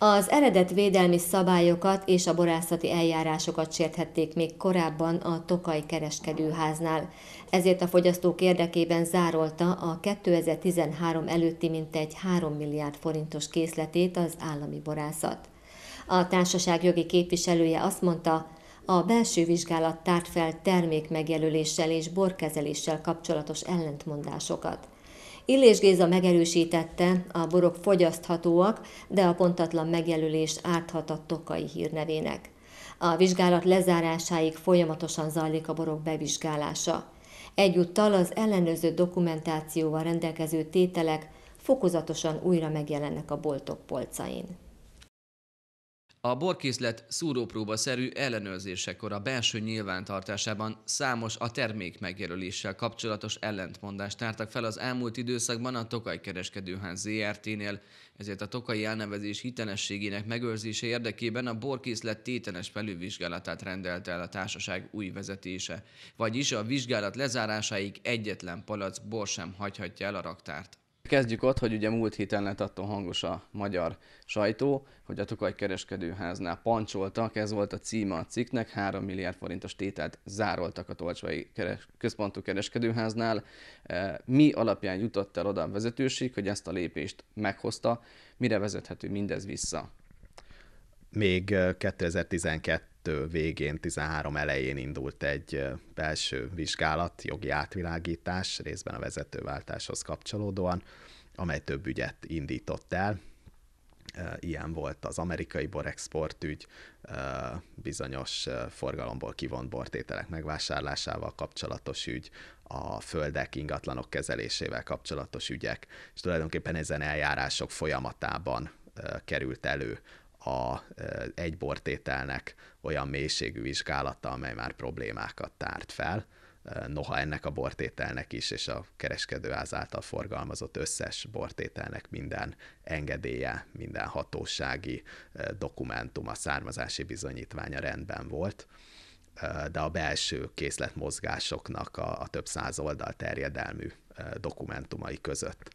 Az eredet védelmi szabályokat és a borászati eljárásokat sérthették még korábban a Tokai kereskedőháznál. Ezért a fogyasztók érdekében zárolta a 2013 előtti mintegy 3 milliárd forintos készletét az állami borászat. A társaság jogi képviselője azt mondta, a belső vizsgálat tárt fel termék és borkezeléssel kapcsolatos ellentmondásokat. Illés Géza megerősítette, a borok fogyaszthatóak, de a pontatlan megjelölés árthat a Tokai hírnevének. A vizsgálat lezárásáig folyamatosan zajlik a borok bevizsgálása. Egyúttal az ellenőrző dokumentációval rendelkező tételek fokozatosan újra megjelennek a boltok polcain. A borkészlet szúrópróbaszerű ellenőrzésekor a belső nyilvántartásában számos a termék megjelöléssel kapcsolatos ellentmondást tártak fel az elmúlt időszakban a Tokaj Kereskedőház ZRT-nél, ezért a Tokai elnevezés hitelességének megőrzése érdekében a borkészlet tétenes felülvizsgálatát rendelte el a társaság új vezetése, vagyis a vizsgálat lezárásáig egyetlen palac bor sem hagyhatja el a raktárt. Kezdjük ott, hogy ugye múlt héten lett attól hangos a magyar sajtó, hogy a Tokaj kereskedőháznál pancsoltak, ez volt a címe a cikknek, 3 milliárd forintos tételt zároltak a Tolcsvai keres- központú kereskedőháznál. E, mi alapján jutott el oda a vezetőség, hogy ezt a lépést meghozta, mire vezethető mindez vissza? Még 2012 e, 12 végén, 13 elején indult egy belső vizsgálat, jogi átvilágítás, részben a vezetőváltáshoz kapcsolódóan, amely több ügyet indított el. Ilyen volt az amerikai borexport ügy, bizonyos forgalomból kivont bortételek megvásárlásával kapcsolatos ügy, a földek, ingatlanok kezelésével kapcsolatos ügyek, és tulajdonképpen ezen eljárások folyamatában került elő a egy bortételnek olyan mélységű vizsgálata, amely már problémákat tárt fel, noha ennek a bortételnek is, és a kereskedőház által forgalmazott összes bortételnek minden engedélye, minden hatósági dokumentum a származási bizonyítványa rendben volt de a belső készletmozgásoknak a, a több száz oldal terjedelmű dokumentumai között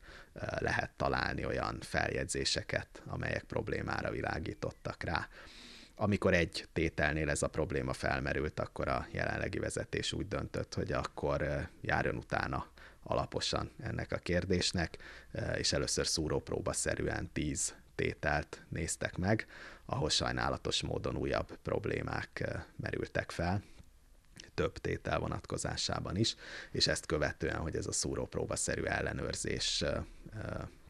lehet találni olyan feljegyzéseket, amelyek problémára világítottak rá. Amikor egy tételnél ez a probléma felmerült, akkor a jelenlegi vezetés úgy döntött, hogy akkor járjon utána alaposan ennek a kérdésnek, és először szúrópróbaszerűen tíz tételt néztek meg, ahol sajnálatos módon újabb problémák eh, merültek fel több tétel vonatkozásában is, és ezt követően, hogy ez a szúrópróbaszerű ellenőrzés eh, eh,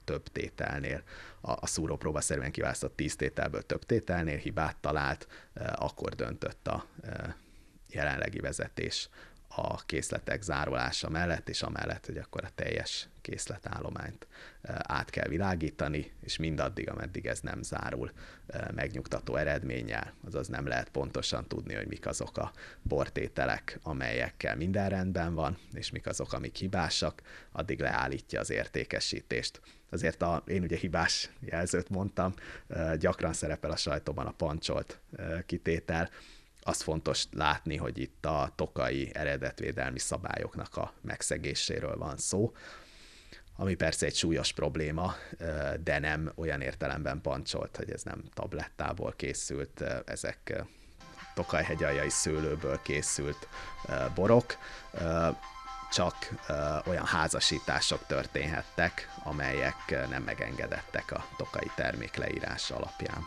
több tételnél, a, szúrópróbaszerűen szerűen kiválasztott tíz tételből több tételnél hibát talált, akkor döntött a jelenlegi vezetés a készletek zárolása mellett, és amellett, hogy akkor a teljes készletállományt eh, át kell világítani, és mindaddig, ameddig ez nem zárul eh, megnyugtató eredménnyel, azaz nem lehet pontosan tudni, hogy mik azok a bortételek, amelyekkel minden rendben van, és mik azok, amik hibásak, addig leállítja az értékesítést. Azért a, én ugye hibás jelzőt mondtam, eh, gyakran szerepel a sajtóban a pancsolt kitétel, az fontos látni, hogy itt a tokai eredetvédelmi szabályoknak a megszegéséről van szó, ami persze egy súlyos probléma, de nem olyan értelemben pancsolt, hogy ez nem tablettából készült, ezek tokajhegyaljai szőlőből készült borok, csak olyan házasítások történhettek, amelyek nem megengedettek a tokai termék leírása alapján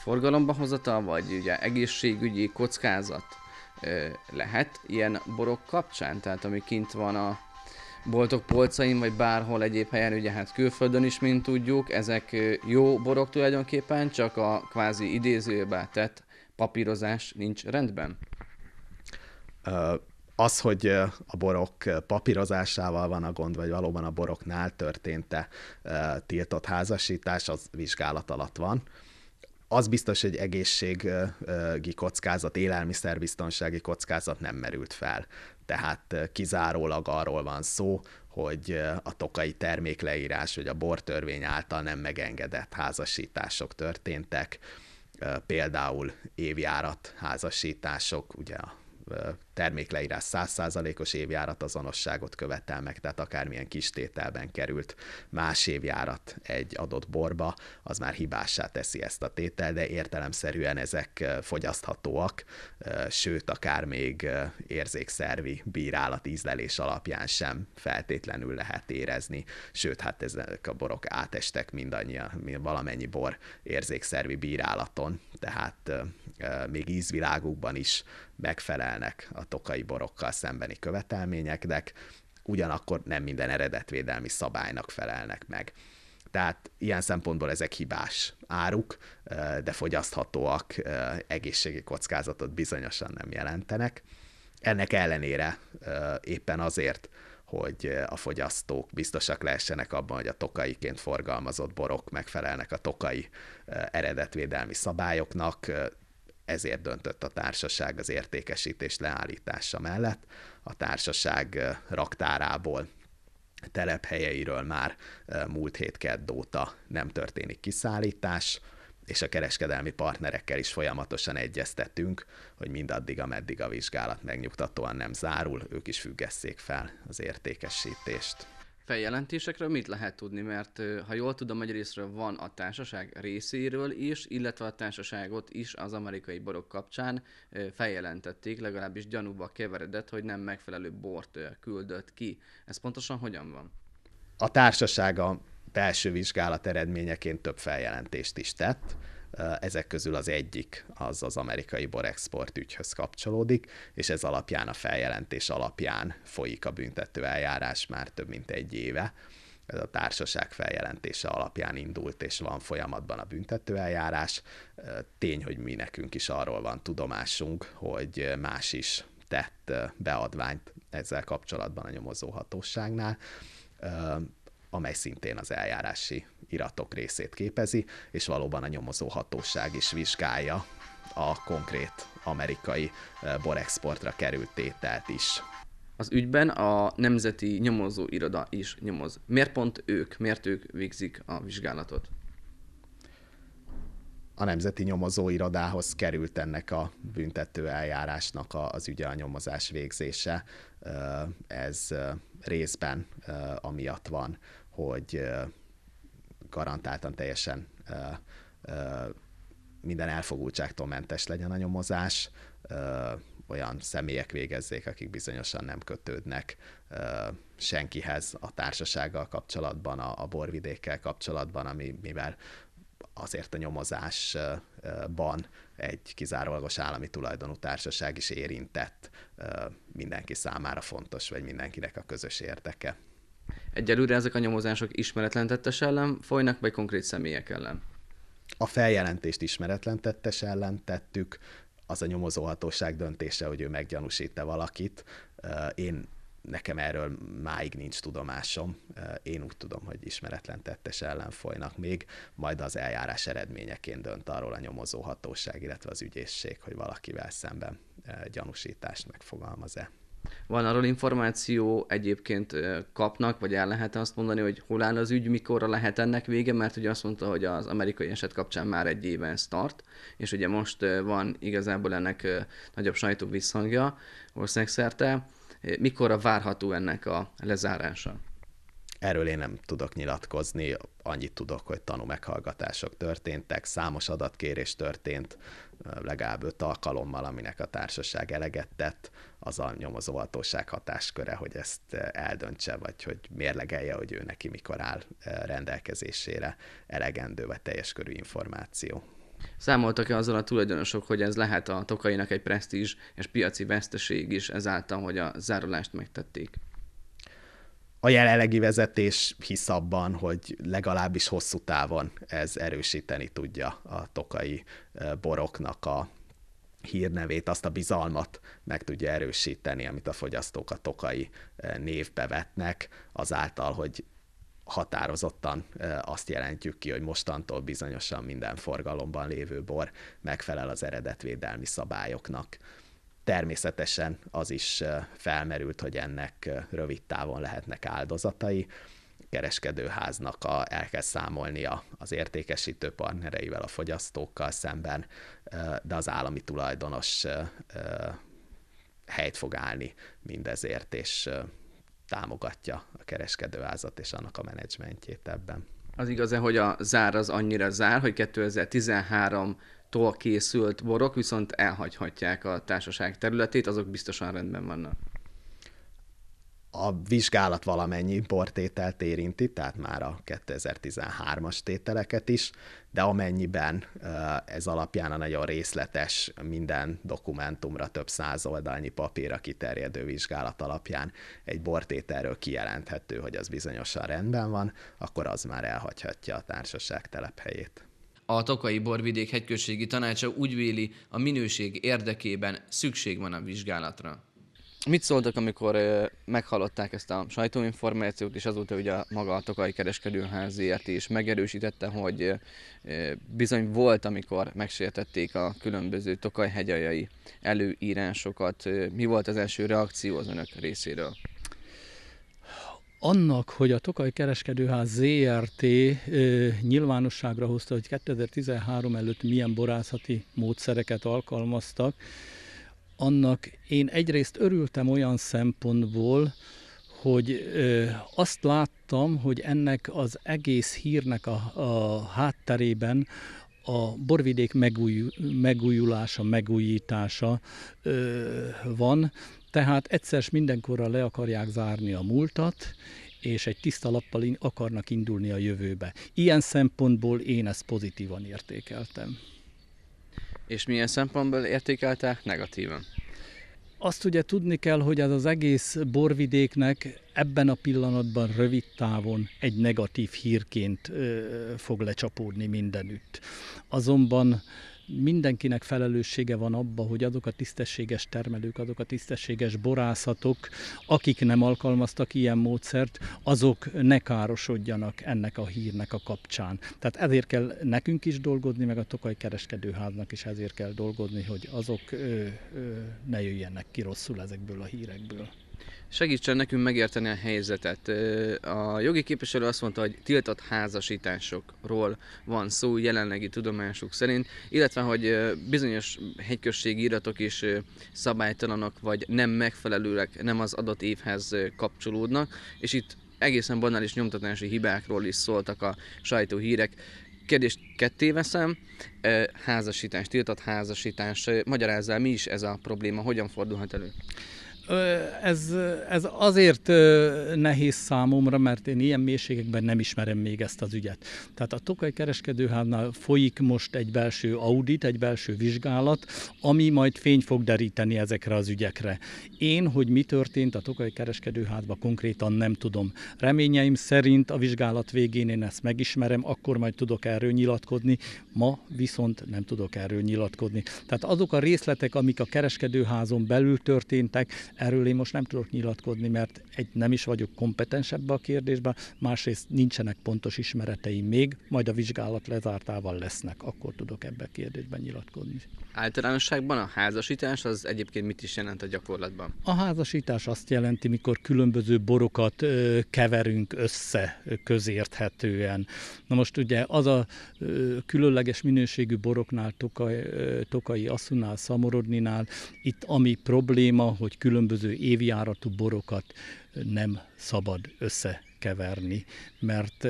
forgalomba hozata, vagy ugye egészségügyi kockázat ö, lehet ilyen borok kapcsán, tehát ami kint van a boltok polcain, vagy bárhol egyéb helyen, ugye hát külföldön is, mint tudjuk, ezek jó borok tulajdonképpen, csak a kvázi idézőbe tett papírozás nincs rendben. Uh az, hogy a borok papírozásával van a gond, vagy valóban a boroknál történt-e tiltott házasítás, az vizsgálat alatt van az biztos, hogy egészségi kockázat, élelmiszerbiztonsági kockázat nem merült fel. Tehát kizárólag arról van szó, hogy a tokai termékleírás, vagy a bortörvény által nem megengedett házasítások történtek, például évjárat házasítások, ugye a termékleírás 100%-os évjárat azonosságot követel meg, tehát akármilyen kis tételben került más évjárat egy adott borba, az már hibássá teszi ezt a tétel, de értelemszerűen ezek fogyaszthatóak, sőt, akár még érzékszervi bírálat ízlelés alapján sem feltétlenül lehet érezni, sőt, hát ezek a borok átestek mindannyian, valamennyi bor érzékszervi bírálaton, tehát még ízvilágukban is megfelelnek a tokai borokkal szembeni követelményeknek, ugyanakkor nem minden eredetvédelmi szabálynak felelnek meg. Tehát ilyen szempontból ezek hibás áruk, de fogyaszthatóak, egészségi kockázatot bizonyosan nem jelentenek. Ennek ellenére éppen azért, hogy a fogyasztók biztosak lehessenek abban, hogy a tokaiként forgalmazott borok megfelelnek a tokai eredetvédelmi szabályoknak, ezért döntött a társaság az értékesítés leállítása mellett. A társaság raktárából telephelyeiről már múlt hét kedd óta nem történik kiszállítás, és a kereskedelmi partnerekkel is folyamatosan egyeztetünk, hogy mindaddig, ameddig a vizsgálat megnyugtatóan nem zárul, ők is függesszék fel az értékesítést feljelentésekről mit lehet tudni? Mert ha jól tudom, egyrésztről van a társaság részéről is, illetve a társaságot is az amerikai borok kapcsán feljelentették, legalábbis gyanúba keveredett, hogy nem megfelelő bort küldött ki. Ez pontosan hogyan van? A társaság a belső vizsgálat eredményeként több feljelentést is tett ezek közül az egyik az az amerikai borexport ügyhöz kapcsolódik, és ez alapján a feljelentés alapján folyik a büntető eljárás már több mint egy éve. Ez a társaság feljelentése alapján indult, és van folyamatban a büntető eljárás. Tény, hogy mi nekünk is arról van tudomásunk, hogy más is tett beadványt ezzel kapcsolatban a nyomozóhatóságnál amely szintén az eljárási iratok részét képezi, és valóban a nyomozó hatóság is vizsgálja a konkrét amerikai borexportra került tételt is. Az ügyben a Nemzeti Nyomozó Iroda is nyomoz. Miért pont ők, miért ők végzik a vizsgálatot? a Nemzeti Nyomozóirodához került ennek a büntető eljárásnak az ügye a nyomozás végzése. Ez részben amiatt van, hogy garantáltan teljesen minden elfogultságtól mentes legyen a nyomozás, olyan személyek végezzék, akik bizonyosan nem kötődnek senkihez a társasággal kapcsolatban, a, a borvidékkel kapcsolatban, ami, mivel azért a nyomozásban egy kizárólagos állami tulajdonú társaság is érintett mindenki számára fontos, vagy mindenkinek a közös érdeke. Egyelőre ezek a nyomozások ismeretlen tettes ellen folynak, vagy konkrét személyek ellen? A feljelentést ismeretlen tettes ellen tettük, az a nyomozóhatóság döntése, hogy ő meggyanúsít-e valakit. Én nekem erről máig nincs tudomásom. Én úgy tudom, hogy ismeretlen tettes ellen folynak még, majd az eljárás eredményeként dönt arról a nyomozóhatóság, illetve az ügyészség, hogy valakivel szemben gyanúsítást megfogalmaz-e. Van arról információ, egyébként kapnak, vagy el lehet azt mondani, hogy hol áll az ügy, mikorra lehet ennek vége, mert ugye azt mondta, hogy az amerikai eset kapcsán már egy éve ez tart, és ugye most van igazából ennek nagyobb sajtó visszhangja országszerte. Mikorra várható ennek a lezárása? Erről én nem tudok nyilatkozni, annyit tudok, hogy tanú meghallgatások történtek, számos adatkérés történt, legalább öt alkalommal, aminek a társaság eleget tett, az a nyomozóhatóság hatásköre, hogy ezt eldöntse, vagy hogy mérlegelje, hogy ő neki mikor áll rendelkezésére elegendő vagy teljes körű információ. Számoltak-e azzal a tulajdonosok, hogy ez lehet a tokainak egy presztízs és piaci veszteség is ezáltal, hogy a zárulást megtették? a jelenlegi vezetés hisz abban, hogy legalábbis hosszú távon ez erősíteni tudja a tokai boroknak a hírnevét, azt a bizalmat meg tudja erősíteni, amit a fogyasztók a tokai névbe vetnek, azáltal, hogy határozottan azt jelentjük ki, hogy mostantól bizonyosan minden forgalomban lévő bor megfelel az eredetvédelmi szabályoknak természetesen az is felmerült, hogy ennek rövid távon lehetnek áldozatai. A kereskedőháznak a, el kell számolnia az értékesítő partnereivel, a fogyasztókkal szemben, de az állami tulajdonos helyt fog állni mindezért, és támogatja a kereskedőházat és annak a menedzsmentjét ebben az e hogy a zár az annyira zár, hogy 2013-tól készült borok viszont elhagyhatják a társaság területét, azok biztosan rendben vannak a vizsgálat valamennyi bortételt érinti, tehát már a 2013-as tételeket is, de amennyiben eh, ez alapján a nagyon részletes, minden dokumentumra több száz oldalnyi papírra kiterjedő vizsgálat alapján egy bortételről kijelenthető, hogy az bizonyosan rendben van, akkor az már elhagyhatja a társaság telephelyét a Tokai Borvidék Hegykösségi tanácsa úgy véli, a minőség érdekében szükség van a vizsgálatra. Mit szóltak, amikor ö, meghallották ezt a sajtóinformációt, és azóta ugye a maga a Tokai Kereskedőházért is megerősítette, hogy ö, bizony volt, amikor megsértették a különböző tokai hegyajai előírásokat. Mi volt az első reakció az önök részéről? annak, hogy a Tokaj Kereskedőház ZRT ö, nyilvánosságra hozta, hogy 2013 előtt milyen borászati módszereket alkalmaztak, annak én egyrészt örültem olyan szempontból, hogy ö, azt láttam, hogy ennek az egész hírnek a, a hátterében a borvidék megúj, megújulása, megújítása ö, van, tehát egyszer mindenkorra le akarják zárni a múltat, és egy tiszta lappal akarnak indulni a jövőbe. Ilyen szempontból én ezt pozitívan értékeltem. És milyen szempontból értékelte? negatívan? Azt ugye tudni kell, hogy ez az egész borvidéknek ebben a pillanatban rövid távon egy negatív hírként fog lecsapódni mindenütt. Azonban mindenkinek felelőssége van abba, hogy azok a tisztességes termelők, azok a tisztességes borászatok, akik nem alkalmaztak ilyen módszert, azok ne károsodjanak ennek a hírnek a kapcsán. Tehát ezért kell nekünk is dolgozni, meg a Tokaj Kereskedőháznak is ezért kell dolgozni, hogy azok ö, ö, ne jöjjenek ki rosszul ezekből a hírekből. Segítsen nekünk megérteni a helyzetet. A jogi képviselő azt mondta, hogy tiltott házasításokról van szó jelenlegi tudomásuk szerint, illetve hogy bizonyos hegyközségi iratok is szabálytalanok vagy nem megfelelőek, nem az adott évhez kapcsolódnak, és itt egészen banális nyomtatási hibákról is szóltak a sajtóhírek. Kérdést ketté veszem, házasítás, tiltott házasítás, magyarázzál, mi is ez a probléma, hogyan fordulhat elő? Ez, ez azért nehéz számomra, mert én ilyen mélységekben nem ismerem még ezt az ügyet. Tehát a Tokaj kereskedőháznál folyik most egy belső audit, egy belső vizsgálat, ami majd fény fog deríteni ezekre az ügyekre. Én, hogy mi történt a Tokaj kereskedőházban konkrétan nem tudom. Reményeim szerint a vizsgálat végén én ezt megismerem, akkor majd tudok erről nyilatkozni. Ma viszont nem tudok erről nyilatkozni. Tehát azok a részletek, amik a kereskedőházon belül történtek, Erről én most nem tudok nyilatkozni, mert egy nem is vagyok kompetens ebbe a kérdésben, másrészt nincsenek pontos ismereteim még, majd a vizsgálat lezártával lesznek, akkor tudok ebbe a kérdésben nyilatkozni. Általánosságban a házasítás az egyébként mit is jelent a gyakorlatban? A házasítás azt jelenti, mikor különböző borokat keverünk össze közérthetően. Na most ugye az a különleges minőségű boroknál, Tokai, Tokai Asszunál, Szamorodninál, itt ami probléma, hogy különböző különböző évjáratú borokat nem szabad össze keverni, mert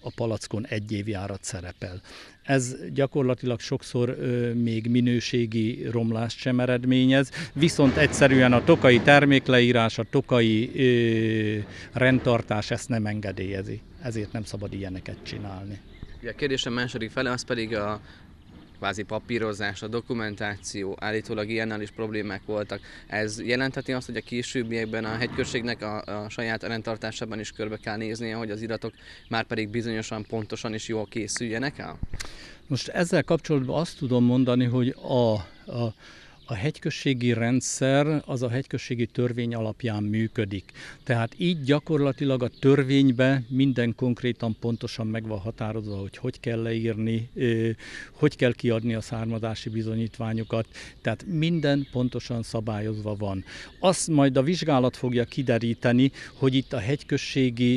a palackon egy évjárat szerepel. Ez gyakorlatilag sokszor még minőségi romlást sem eredményez, viszont egyszerűen a tokai termékleírás, a tokai rendtartás ezt nem engedélyezi, ezért nem szabad ilyeneket csinálni. A kérdésem második fele az pedig a kvázi papírozás, a dokumentáció, állítólag ilyennel is problémák voltak. Ez jelentheti azt, hogy a későbbiekben a hegykörségnek a, a saját rendtartásában is körbe kell néznie, hogy az iratok már pedig bizonyosan pontosan is jól készüljenek el? Most ezzel kapcsolatban azt tudom mondani, hogy a, a a hegyközségi rendszer az a hegyközségi törvény alapján működik. Tehát így gyakorlatilag a törvénybe minden konkrétan pontosan meg van határozva, hogy hogy kell leírni, hogy kell kiadni a származási bizonyítványokat. Tehát minden pontosan szabályozva van. Azt majd a vizsgálat fogja kideríteni, hogy itt a hegyközségi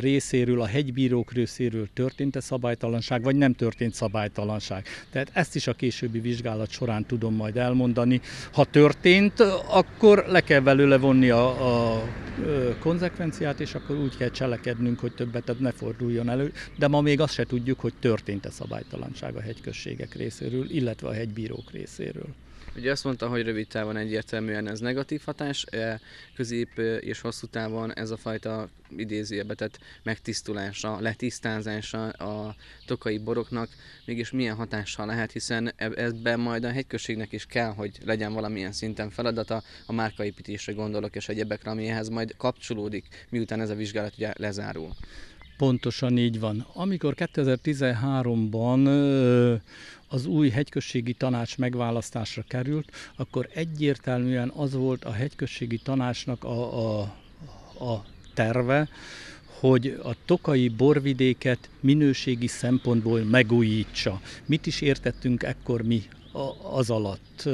részéről, a hegybírók részéről történt-e szabálytalanság, vagy nem történt szabálytalanság. Tehát ezt is a későbbi vizsgálat során tudom majd majd elmondani. Ha történt, akkor le kell belőle vonni a, a konzekvenciát, és akkor úgy kell cselekednünk, hogy többet ne forduljon elő, de ma még azt se tudjuk, hogy történt-e szabálytalanság a hegyközségek részéről, illetve a hegybírók részéről. Ugye azt mondta, hogy rövid távon egyértelműen ez negatív hatás, e, közép e, és hosszú távon ez a fajta idézőjebe, tehát megtisztulása, letisztázása a tokai boroknak mégis milyen hatással lehet, hiszen e, ebben majd a hegyközségnek is kell, hogy legyen valamilyen szinten feladata, a márkaépítésre gondolok és egyebekre, ami ehhez majd kapcsolódik, miután ez a vizsgálat ugye lezárul. Pontosan így van. Amikor 2013-ban az új hegyközségi tanács megválasztásra került, akkor egyértelműen az volt a hegyközségi tanácsnak a, a, a terve, hogy a tokai borvidéket minőségi szempontból megújítsa. Mit is értettünk ekkor mi az alatt.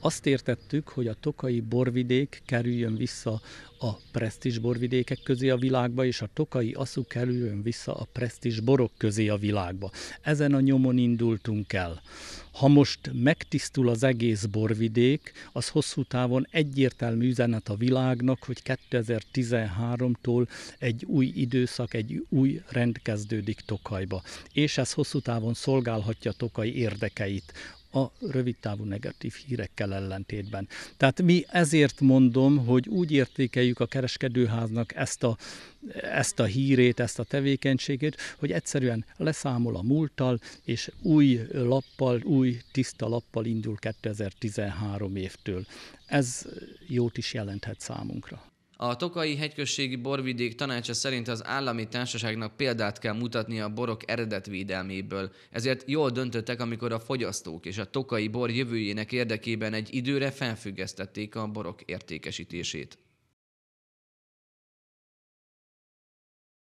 Azt értettük, hogy a tokai borvidék kerüljön vissza a presztis borvidékek közé a világba, és a tokai aszú kerüljön vissza a presztis borok közé a világba. Ezen a nyomon indultunk el. Ha most megtisztul az egész borvidék, az hosszú távon egyértelmű üzenet a világnak, hogy 2013-tól egy új időszak, egy új rend kezdődik Tokajba. És ez hosszú távon szolgálhatja Tokaj érdekeit a rövidtávú negatív hírekkel ellentétben. Tehát mi ezért mondom, hogy úgy értékeljük a kereskedőháznak ezt a, ezt a hírét, ezt a tevékenységét, hogy egyszerűen leszámol a múlttal, és új lappal, új tiszta lappal indul 2013 évtől. Ez jót is jelenthet számunkra. A Tokai hegyközségi borvidék tanácsa szerint az állami társaságnak példát kell mutatnia a borok eredetvédelméből, ezért jól döntöttek, amikor a fogyasztók és a tokai bor jövőjének érdekében egy időre felfüggesztették a borok értékesítését.